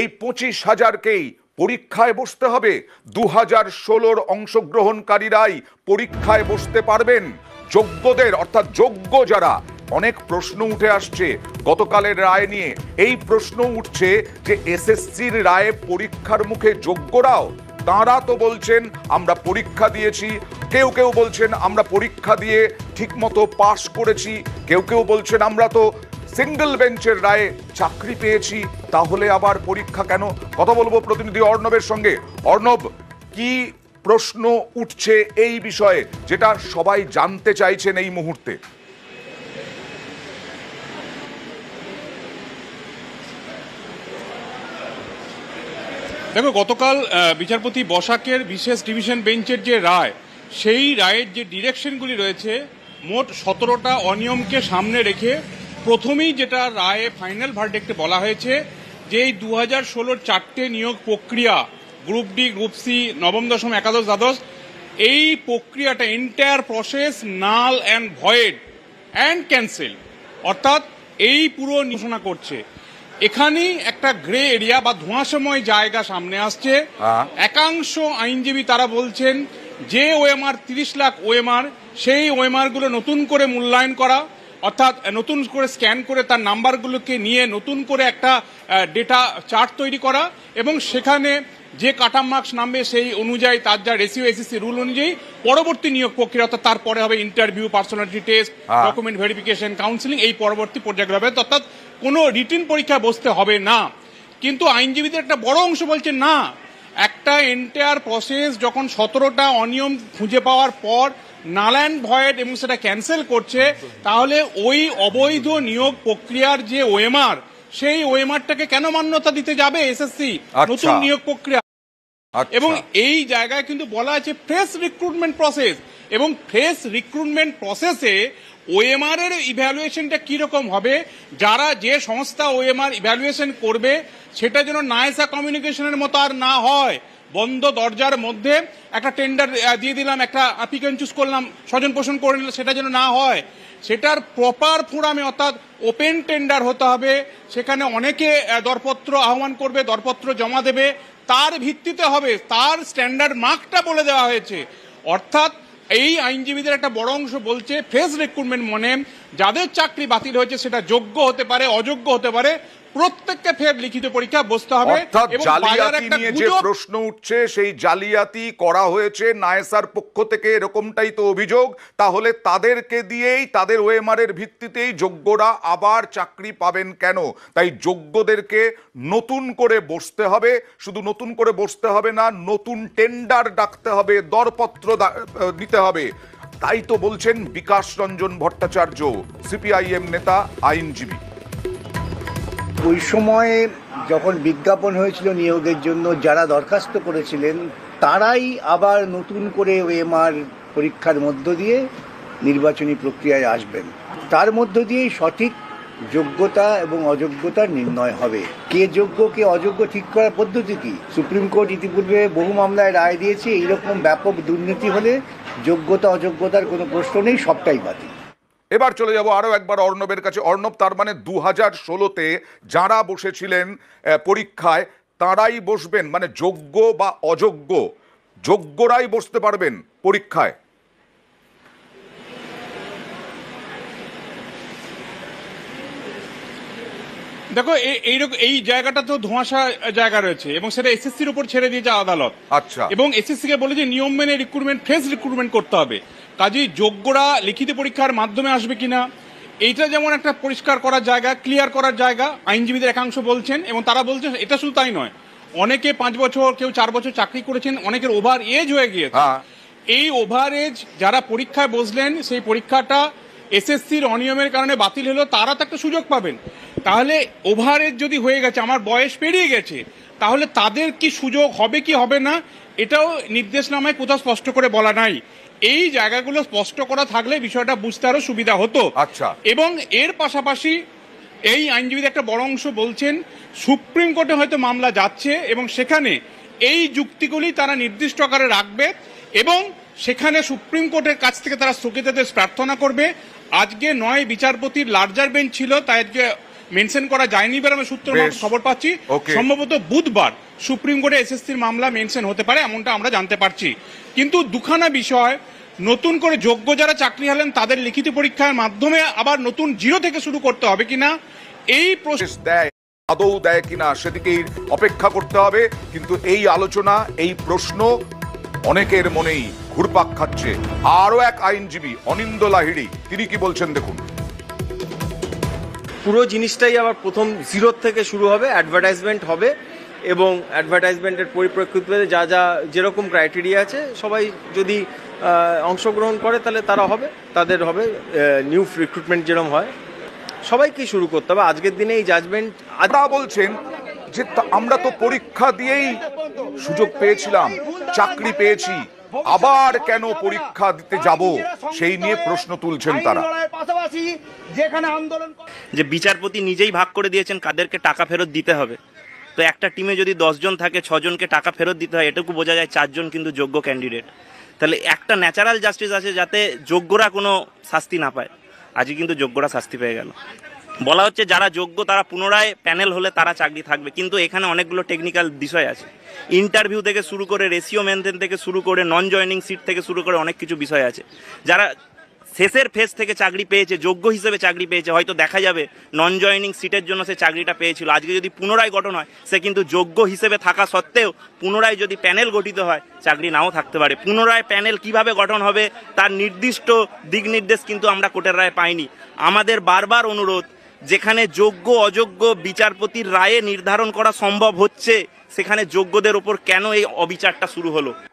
এই পঁচিশ হাজারকেই পরীক্ষায় বসতে হবে দু হাজার ষোলোর অংশগ্রহণকারীরাই পরীক্ষায় বসতে পারবেন যোগ্যদের অর্থাৎ যোগ্য যারা অনেক প্রশ্ন উঠে আসছে গতকালের রায় নিয়ে এই প্রশ্ন উঠছে যে এসএসসির রায়ে পরীক্ষার মুখে যোগ্যরাও তাঁরা তো বলছেন আমরা পরীক্ষা দিয়েছি কেউ কেউ বলছেন আমরা পরীক্ষা দিয়ে ঠিকমতো পাশ করেছি কেউ কেউ বলছেন আমরা তো সিঙ্গল বেঞ্চের রায়ে চাকরি পেয়েছি তাহলে আবার পরীক্ষা কেন কথা বলবো প্রতিনিধি অর্ণবের সঙ্গে অর্ণব কি প্রশ্ন উঠছে এই বিষয়ে যেটা সবাই জানতে চাইছেন এই মুহূর্তে দেখো গতকাল বিচারপতি বসাকের বিশেষ ডিভিশন বেঞ্চের যে রায় সেই রায়ের যে ডিরেকশনগুলি রয়েছে মোট সতেরোটা অনিয়মকে সামনে রেখে প্রথমেই যেটা রায়ে ফাইনাল ভার্ডেক্টে বলা হয়েছে যে এই দু হাজার ষোলোর চারটে নিয়োগ প্রক্রিয়া গ্রুপ ডি গ্রুপ সি নবম দশম একাদশ দ্বাদশ এই প্রক্রিয়াটা entire process null and void and cancel অর্থাৎ এই পুরো ঘোষণা করছে এখানেই একটা গ্রে এরিয়া বা ধোঁয়াশময় জায়গা সামনে আসছে হ্যাঁ। একাংশ আইনজীবী তারা বলছেন যে ওএমআর তিরিশ লাখ ওএমআর সেই ওএমআর গুলো নতুন করে মূল্যায়ন করা অর্থাৎ নতুন করে স্ক্যান করে তার নাম্বারগুলোকে নিয়ে নতুন করে একটা ডেটা চার্ট তৈরি করা এবং সেখানে যে কাটা মার্কস নামবে সেই অনুযায়ী তার যা রেসিও এসিসি রুল অনুযায়ী পরবর্তী নিয়োগ প্রক্রিয়া অর্থাৎ তারপরে হবে interview personality test document verification counselling এই পরবর্তী পর্যায়ে হবে অর্থাৎ কোনো রিটিন পরীক্ষায় বসতে হবে না কিন্তু আইনজীবীদের একটা বড় অংশ বলছে না একটা এন্টায়ার প্রসেস যখন সতেরোটা অনিয়ম খুঁজে পাওয়ার পর নালায়ন ভয়েড এবং সেটা ক্যান্সেল করছে তাহলে ওই অবৈধ নিয়োগ প্রক্রিয়ার যে ওএমআর সেই ওএমআরটাকে কেন মান্যতা দিতে যাবে এসএসসি আচ্ছা। নতুন নিয়োগ প্রক্রিয়া আচ্ছা। এবং এই জায়গায় কিন্তু বলা আছে ফ্রেশ রিক্রুটমেন্ট প্রসেস এবং ফ্রেশ রিক্রুটমেন্ট প্রসেসে ওএমআর এর ইভ্যালুয়েশনটা কিরকম হবে যারা যে সংস্থা ওএমআর ইভ্যালুয়েশন করবে সেটা যেন নাইসা কমিউনিকেশনের মতো আর না হয় বন্ধ দরজার মধ্যে একটা টেন্ডার দিয়ে দিলাম একটা আপিকেন চুজ করলাম স্বজন পোষণ করে নিলাম সেটা যেন না হয় সেটার প্রপার ফোরামে অর্থাৎ ওপেন টেন্ডার হতে হবে সেখানে অনেকে দরপত্র আহ্বান করবে দরপত্র জমা দেবে তার ভিত্তিতে হবে তার স্ট্যান্ডার্ড মার্কটা বলে দেওয়া হয়েছে অর্থাৎ এই আইনজীবীদের একটা বড় অংশ বলছে ফেস রিক্রুটমেন্ট মনে যাদের চাকরি বাতিল হয়েছে সেটা যোগ্য হতে পারে অযোগ্য হতে পারে প্রত্যেককে ফের লিখিত পরীক্ষা বসতে হবে জালিয়াতি নিয়ে যে প্রশ্ন উঠছে সেই জালিয়াতি করা হয়েছে নায়েসার পক্ষ থেকে এরকমটাই তো অভিযোগ তাহলে তাদেরকে দিয়েই তাদের ওএমআর এর ভিত্তিতেই যোগ্যরা আবার চাকরি পাবেন কেন তাই যোগ্যদেরকে নতুন করে বসতে হবে শুধু নতুন করে বসতে হবে না নতুন টেন্ডার ডাকতে হবে দরপত্র দিতে হবে তাই তো বলছেন বিকাশ রঞ্জন ভট্টাচার্য সিপিআইএম নেতা আইনজীবী ওই সময়ে যখন বিজ্ঞাপন হয়েছিল নিয়োগের জন্য যারা দরখাস্ত করেছিলেন তারাই আবার নতুন করে এমআর পরীক্ষার মধ্য দিয়ে নির্বাচনী প্রক্রিয়ায় আসবেন তার মধ্য দিয়েই সঠিক যোগ্যতা এবং অযোগ্যতার নির্ণয় হবে কে যোগ্য কে অযোগ্য ঠিক করার পদ্ধতি কি সুপ্রিম কোর্ট ইতিপূর্বে বহু মামলায় রায় দিয়েছে এইরকম ব্যাপক দুর্নীতি হলে যোগ্যতা অযোগ্যতার কোনো প্রশ্ন নেই সবটাই বাতিল এবার চলে যাব আরও একবার অর্ণবের কাছে অর্ণব তার মানে দু হাজার ষোলোতে যাঁরা বসেছিলেন পরীক্ষায় তাঁরাই বসবেন মানে যোগ্য বা অযোগ্য যোগ্যরাই বসতে পারবেন পরীক্ষায় দেখো এইরকম এই জায়গাটা তো ধোঁয়াশা জায়গা রয়েছে এবং সেটা এসএসসির উপর ছেড়ে দিয়েছে আদালত আচ্ছা এবং এসএসসি কে বলে যে নিয়ম মেনে রিক্রুটমেন্ট ফ্রেশ রিক্রুটমেন্ট করতে হবে কাজেই যোগ্যরা লিখিত পরীক্ষার মাধ্যমে আসবে কিনা এইটা যেমন একটা পরিষ্কার করার জায়গা ক্লিয়ার করার জায়গা আইনজীবীদের একাংশ বলছেন এবং তারা বলছেন এটা শুধু তাই নয় অনেকে পাঁচ বছর কেউ চার বছর চাকরি করেছেন অনেকের ওভার এজ হয়ে গিয়েছে হ্যাঁ। এই ওভার এজ যারা পরীক্ষায় বসলেন সেই পরীক্ষাটা এসএসসির অনিয়মের কারণে বাতিল হলো তারা তো একটা সুযোগ পাবেন তাহলে ওভার এজ যদি হয়ে গেছে আমার বয়স পেরিয়ে গেছে তাহলে তাদের কি সুযোগ হবে কি হবে না এটাও নির্দেশনামায় কোথাও স্পষ্ট করে বলা নাই এই জায়গাগুলো স্পষ্ট করা থাকলে বিষয়টা বুঝতে আরো সুবিধা হতো আচ্ছা এবং এর পাশাপাশি এই আইনজীবীদের একটা বড় অংশ বলছেন সুপ্রিম কোর্টে হয়তো মামলা যাচ্ছে এবং সেখানে এই যুক্তিগুলি তারা নির্দিষ্ট আকারে রাখবে এবং সেখানে সুপ্রিম কোর্টের কাছ থেকে তারা স্থগিতাদেশ প্রার্থনা করবে আজকে নয় বিচারপতির লার্জার বেঞ্চ ছিল তাই আজকে মেনশন করা যায়নি বলে আমি সূত্র খবর পাচ্ছি সম্ভবত বুধবার সুপ্রিম কোর্টে এসএসসির মামলা মেনশন হতে পারে এমনটা আমরা জানতে পারছি কিন্তু দুখানা বিষয় নতুন করে যোগ্য যারা চাকরি হালেন তাদের লিখিত পরীক্ষার মাধ্যমে আবার নতুন জিরো থেকে শুরু করতে হবে কিনা এই প্রসেস দেয় আদৌ দেয় কিনা সেদিকেই অপেক্ষা করতে হবে কিন্তু এই আলোচনা এই প্রশ্ন অনেকের মনেই ঘুরপাক খাচ্ছে আরও এক আইনজীবী অনিন্দ লাহিড়ি তিনি কি বলছেন দেখুন পুরো জিনিসটাই আবার প্রথম জিরোর থেকে শুরু হবে অ্যাডভার্টাইজমেন্ট হবে এবং অ্যাডভার্টাইজমেন্টের পরিপ্রেক্ষিতে যা যা যেরকম ক্রাইটেরিয়া আছে সবাই যদি অংশগ্রহণ করে তাহলে তারা হবে তাদের হবে নিউ রিক্রুটমেন্ট যেরকম হয় সবাইকে শুরু করতে হবে আজকের দিনে এই জাজমেন্ট আদা বলছেন যে আমরা তো পরীক্ষা দিয়েই সুযোগ পেয়েছিলাম চাকরি পেয়েছি আবার কেন পরীক্ষা দিতে যাব সেই নিয়ে প্রশ্ন তুলছেন তারা যেখানে আন্দোলন যে বিচারপতি নিজেই ভাগ করে দিয়েছেন কাদেরকে টাকা ফেরত দিতে হবে তো একটা টিমে যদি দশজন থাকে ছজনকে টাকা ফেরত দিতে হয় এটুকু বোঝা যায় চারজন কিন্তু যোগ্য ক্যান্ডিডেট তাহলে একটা ন্যাচারাল জাস্টিস আছে যাতে যোগ্যরা কোনো শাস্তি না পায় আজই কিন্তু যোগ্যরা শাস্তি পেয়ে গেল বলা হচ্ছে যারা যোগ্য তারা পুনরায় প্যানেল হলে তারা চাকরি থাকবে কিন্তু এখানে অনেকগুলো টেকনিক্যাল বিষয় আছে ইন্টারভিউ থেকে শুরু করে রেশিও মেনটেন থেকে শুরু করে নন জয়নিং সিট থেকে শুরু করে অনেক কিছু বিষয় আছে যারা শেষের ফেজ থেকে চাকরি পেয়েছে যোগ্য হিসেবে চাকরি পেয়েছে হয়তো দেখা যাবে নন জয়নিং সিটের জন্য সে চাকরিটা পেয়েছিল আজকে যদি পুনরায় গঠন হয় সে কিন্তু যোগ্য হিসেবে থাকা সত্ত্বেও পুনরায় যদি প্যানেল গঠিত হয় চাকরি নাও থাকতে পারে পুনরায় প্যানেল কিভাবে গঠন হবে তার নির্দিষ্ট দিক নির্দেশ কিন্তু আমরা কোর্টের রায় পাইনি আমাদের বারবার অনুরোধ যেখানে যোগ্য অযোগ্য বিচারপতির রায়ে নির্ধারণ করা সম্ভব হচ্ছে সেখানে যোগ্যদের ওপর কেন এই অবিচারটা শুরু হলো